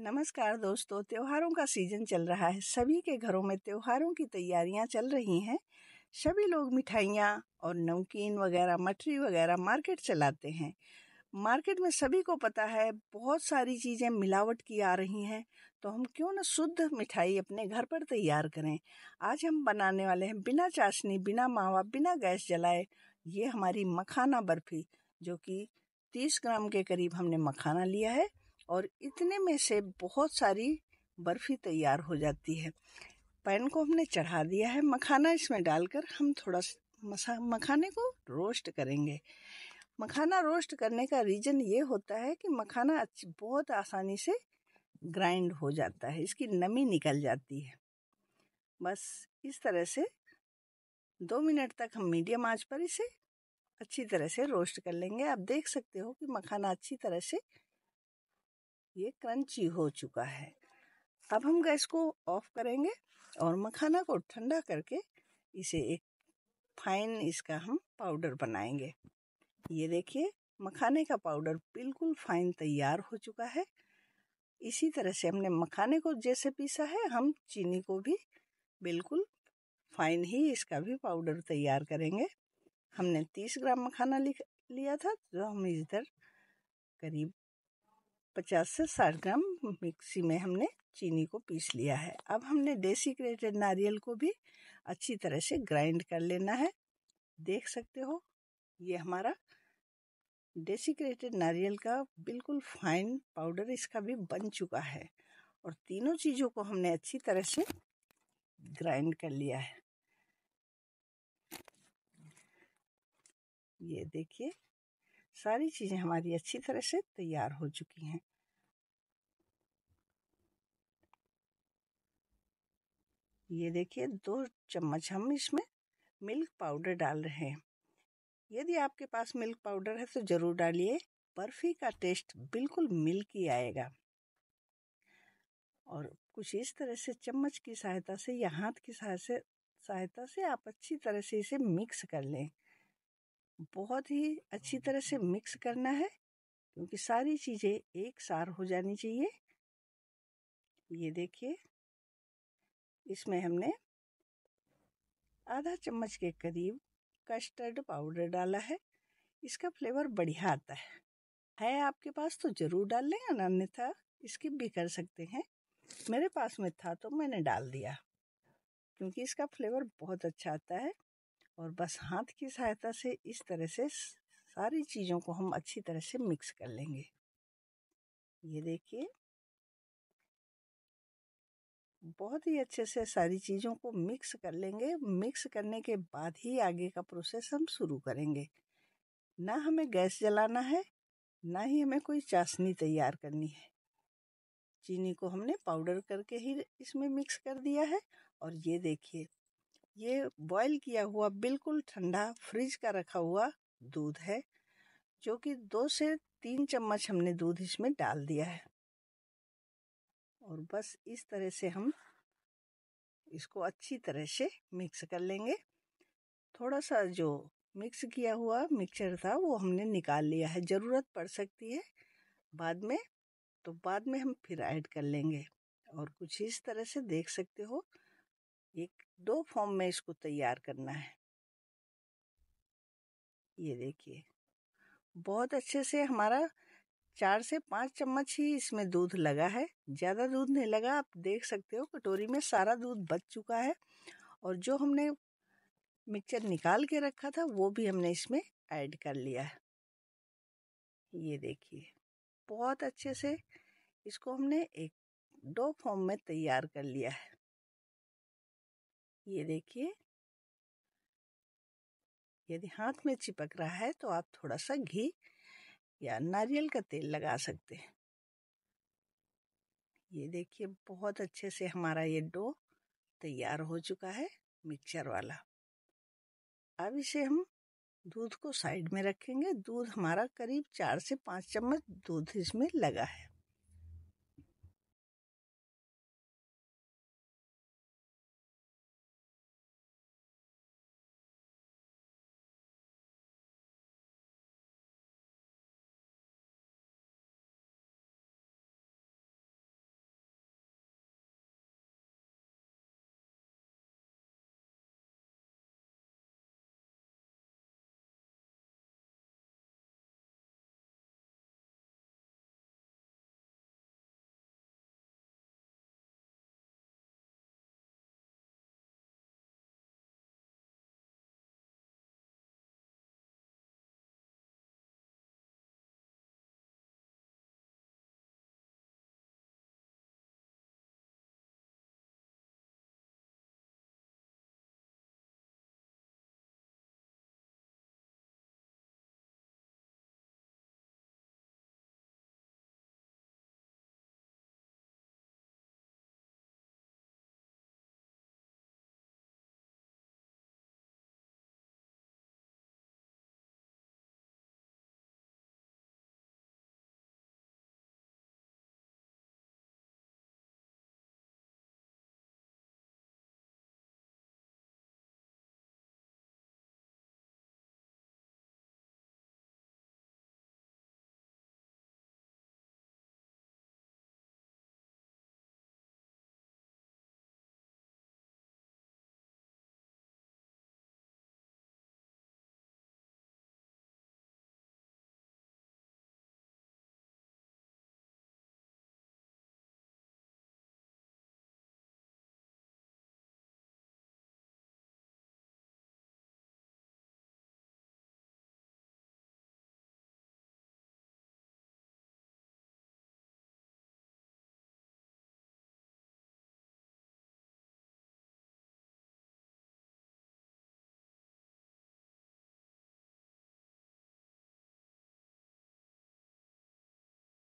नमस्कार दोस्तों त्योहारों का सीजन चल रहा है सभी के घरों में त्योहारों की तैयारियां चल रही हैं सभी लोग मिठाइयाँ और नमकीन वगैरह मठरी वगैरह मार्केट चलाते हैं मार्केट में सभी को पता है बहुत सारी चीज़ें मिलावट की आ रही हैं तो हम क्यों ना शुद्ध मिठाई अपने घर पर तैयार करें आज हम बनाने वाले हैं बिना चाशनी बिना मावा बिना गैस जलाए ये हमारी मखाना बर्फ़ी जो कि तीस ग्राम के करीब हमने मखाना लिया है और इतने में से बहुत सारी बर्फ़ी तैयार हो जाती है पैन को हमने चढ़ा दिया है मखाना इसमें डालकर हम थोड़ा मसा मखाने को रोस्ट करेंगे मखाना रोस्ट करने का रीज़न ये होता है कि मखाना बहुत आसानी से ग्राइंड हो जाता है इसकी नमी निकल जाती है बस इस तरह से दो मिनट तक हम मीडियम आंच पर इसे अच्छी तरह से रोस्ट कर लेंगे आप देख सकते हो कि मखाना अच्छी तरह से ये क्रंची हो चुका है अब हम गैस को ऑफ करेंगे और मखाना को ठंडा करके इसे एक फाइन इसका हम पाउडर बनाएंगे ये देखिए मखाने का पाउडर बिल्कुल फाइन तैयार हो चुका है इसी तरह से हमने मखाने को जैसे पीसा है हम चीनी को भी बिल्कुल फाइन ही इसका भी पाउडर तैयार करेंगे हमने तीस ग्राम मखाना लिख लिया था जो तो हम इधर करीब पचास से साठ ग्राम मिक्सी में हमने चीनी को पीस लिया है अब हमने डेसिक्रेटेड नारियल को भी अच्छी तरह से ग्राइंड कर लेना है देख सकते हो ये हमारा डेसिक्रेटेड नारियल का बिल्कुल फाइन पाउडर इसका भी बन चुका है और तीनों चीज़ों को हमने अच्छी तरह से ग्राइंड कर लिया है ये देखिए सारी चीज़ें हमारी अच्छी तरह से तैयार हो चुकी हैं ये देखिए दो चम्मच हम इसमें मिल्क पाउडर डाल रहे हैं यदि आपके पास मिल्क पाउडर है तो ज़रूर डालिए बर्फ़ी का टेस्ट बिल्कुल मिल्की आएगा और कुछ इस तरह से चम्मच की सहायता से या हाथ की सहायता से आप अच्छी तरह से इसे मिक्स कर लें बहुत ही अच्छी हाँ। तरह से मिक्स करना है क्योंकि सारी चीज़ें एक सार हो जानी चाहिए ये देखिए इसमें हमने आधा चम्मच के करीब कस्टर्ड पाउडर डाला है इसका फ्लेवर बढ़िया आता है है आपके पास तो ज़रूर डाल लें अन्यथा इसकी भी कर सकते हैं मेरे पास में था तो मैंने डाल दिया क्योंकि इसका फ्लेवर बहुत अच्छा आता है और बस हाथ की सहायता से इस तरह से सारी चीज़ों को हम अच्छी तरह से मिक्स कर लेंगे ये देखिए बहुत ही अच्छे से सारी चीज़ों को मिक्स कर लेंगे मिक्स करने के बाद ही आगे का प्रोसेस हम शुरू करेंगे ना हमें गैस जलाना है ना ही हमें कोई चाशनी तैयार करनी है चीनी को हमने पाउडर करके ही इसमें मिक्स कर दिया है और ये देखिए ये बॉईल किया हुआ बिल्कुल ठंडा फ्रिज का रखा हुआ दूध है जो कि दो से तीन चम्मच हमने दूध इसमें डाल दिया है और बस इस तरह से हम इसको अच्छी तरह से मिक्स कर लेंगे थोड़ा सा जो मिक्स किया हुआ मिक्सचर था वो हमने निकाल लिया है ज़रूरत पड़ सकती है बाद में तो बाद में हम फिर ऐड कर लेंगे और कुछ इस तरह से देख सकते हो एक दो फॉर्म में इसको तैयार करना है ये देखिए बहुत अच्छे से हमारा चार से पाँच चम्मच ही इसमें दूध लगा है ज़्यादा दूध नहीं लगा आप देख सकते हो कटोरी में सारा दूध बच चुका है और जो हमने मिक्सचर निकाल के रखा था वो भी हमने इसमें ऐड कर लिया है ये देखिए बहुत अच्छे से इसको हमने एक डो फॉर्म में तैयार कर लिया है ये देखिए यदि हाथ में चिपक रहा है तो आप थोड़ा सा घी या नारियल का तेल लगा सकते हैं ये देखिए बहुत अच्छे से हमारा ये डो तैयार हो चुका है मिक्सचर वाला अब इसे हम दूध को साइड में रखेंगे दूध हमारा करीब चार से पाँच चम्मच दूध इसमें लगा है